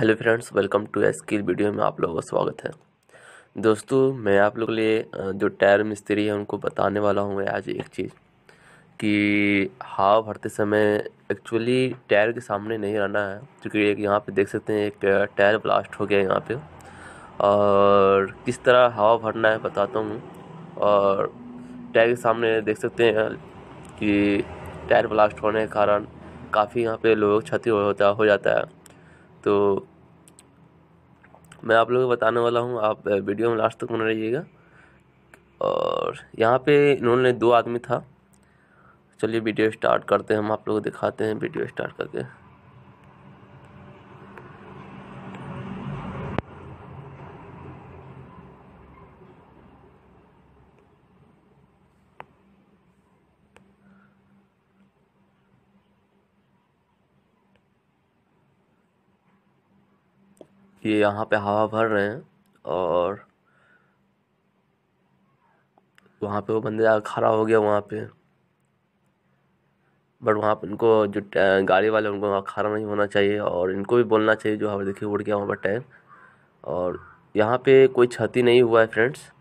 hello friends welcome to S skill video में आप लोगों का स्वागत है दोस्तों मैं आप लोग के लिए जो टायर मिस्त्री है उनको बताने वाला हूँ आज एक चीज़ कि हवा भरते समय एक्चुअली टायर के सामने नहीं रहना है क्योंकि एक यहाँ पे देख सकते हैं एक टायर ब्लास्ट हो गया यहाँ पे और किस तरह हवा भरना है बताता हूँ और टायर के सामने देख सकते हैं कि टायर ब्लास्ट होने के कारण काफ़ी यहाँ पे लोग क्षति होता हो जाता है तो मैं आप लोगों को बताने वाला हूँ आप वीडियो में लास्ट तक बना रहिएगा और यहाँ पे इन्होंने दो आदमी था चलिए वीडियो स्टार्ट करते हैं हम आप लोग दिखाते हैं वीडियो स्टार्ट करके ये यहाँ पे हवा भर रहे हैं और वहाँ पे वो बंदे जा खड़ा हो गया वहाँ पे बट वहाँ पर इनको जो गाड़ी वाले उनको वहाँ खड़ा नहीं होना चाहिए और इनको भी बोलना चाहिए जो हवा देखिए उड़ गया वहाँ पर टैंक और यहाँ पे कोई क्षति नहीं हुआ है फ्रेंड्स